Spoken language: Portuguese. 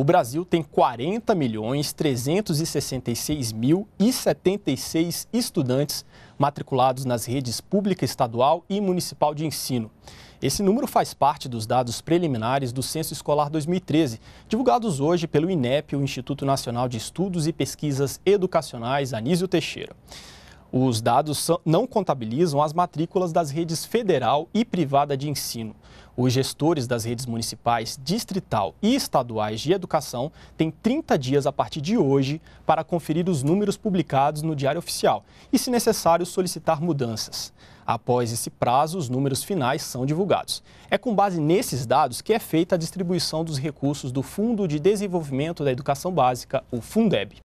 o Brasil tem 40 milhões 366 mil e 76 estudantes matriculados nas redes pública, estadual e municipal de ensino. Esse número faz parte dos dados preliminares do Censo Escolar 2013, divulgados hoje pelo INEP, o Instituto Nacional de Estudos e Pesquisas Educacionais Anísio Teixeira. Os dados não contabilizam as matrículas das redes federal e privada de ensino. Os gestores das redes municipais, distrital e estaduais de educação têm 30 dias a partir de hoje para conferir os números publicados no Diário Oficial e, se necessário, solicitar mudanças. Após esse prazo, os números finais são divulgados. É com base nesses dados que é feita a distribuição dos recursos do Fundo de Desenvolvimento da Educação Básica, o Fundeb.